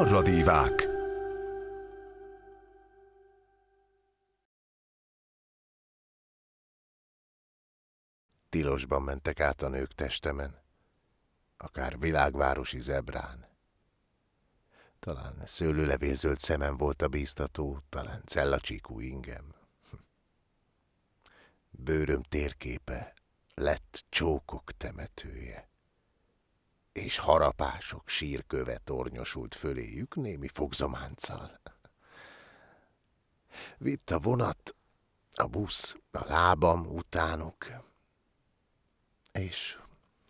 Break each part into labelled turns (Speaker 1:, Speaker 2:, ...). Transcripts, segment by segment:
Speaker 1: Narradívák Tilosban mentek át a nők testemen, akár világvárosi zebrán. Talán szőlőlevézölt szemem volt a bíztató, talán cellacsíkú ingem. Bőröm térképe lett csókok temetője és harapások sírköve tornyosult föléjük némi fogzománccal. Vitt a vonat, a busz, a lábam utánuk, és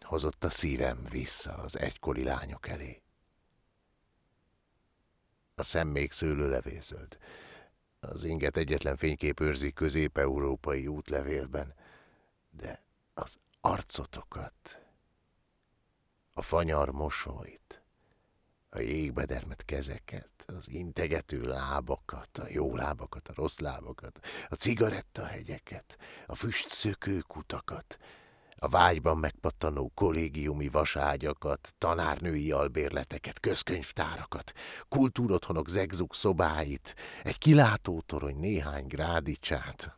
Speaker 1: hozott a szívem vissza az egykori lányok elé. A szem még szőlőlevézöld. Az inget egyetlen fénykép őrzi közép-európai útlevélben, de az arcotokat a fanyar mosolyt, a jégbedermet kezeket, az integető lábakat, a jó lábakat, a rossz lábakat, a cigarettahegyeket, a füstszökő kutakat, a vágyban megpattanó kollégiumi vaságyakat, tanárnői albérleteket, közkönyvtárakat, kultúrotthonok zegzuk szobáit, egy kilátótorony néhány grádicsát,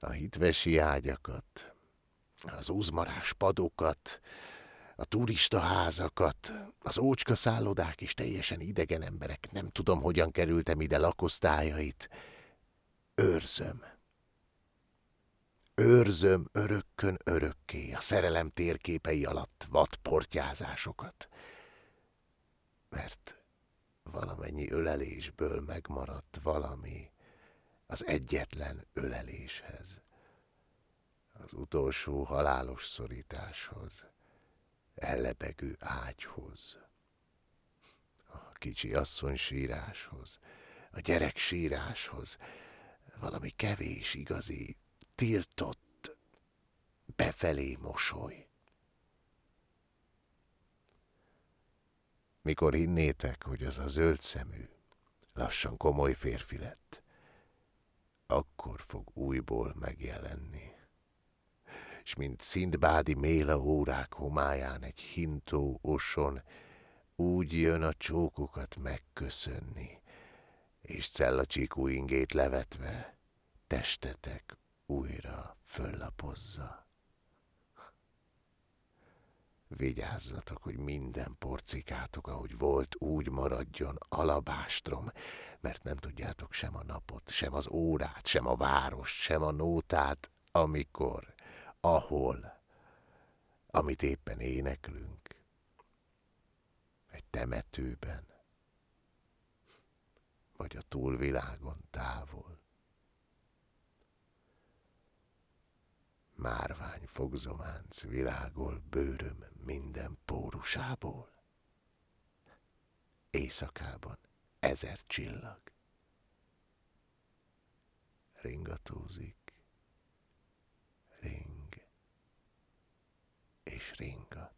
Speaker 1: a hitvesi ágyakat, az úzmarás padokat, a turistaházakat, az ócska szállodák és teljesen idegen emberek, nem tudom, hogyan kerültem ide lakosztályait. Őrzöm. Őrzöm örökkön örökké a szerelem térképei alatt vadportyázásokat. Mert valamennyi ölelésből megmaradt valami az egyetlen öleléshez, az utolsó halálos szorításhoz ellebegő ágyhoz, a kicsi asszony síráshoz, a gyerek síráshoz, valami kevés, igazi, tiltott, befelé mosoly. Mikor hinnétek, hogy az a zöld szemű, lassan komoly férfi lett, akkor fog újból megjelenni. S mint szintbádi méle órák homáján egy hintó oson, úgy jön a csókokat megköszönni, és cellacsíkú ingét levetve testetek újra föllapozza. Vigyázzatok, hogy minden porcikátok, ahogy volt, úgy maradjon alabástrom, mert nem tudjátok sem a napot, sem az órát, sem a várost, sem a nótát, amikor ahol, amit éppen éneklünk, egy temetőben, vagy a túlvilágon távol. Márvány fogzománc világol bőröm minden pórusából. Éjszakában ezer csillag ringatózik Schrenga.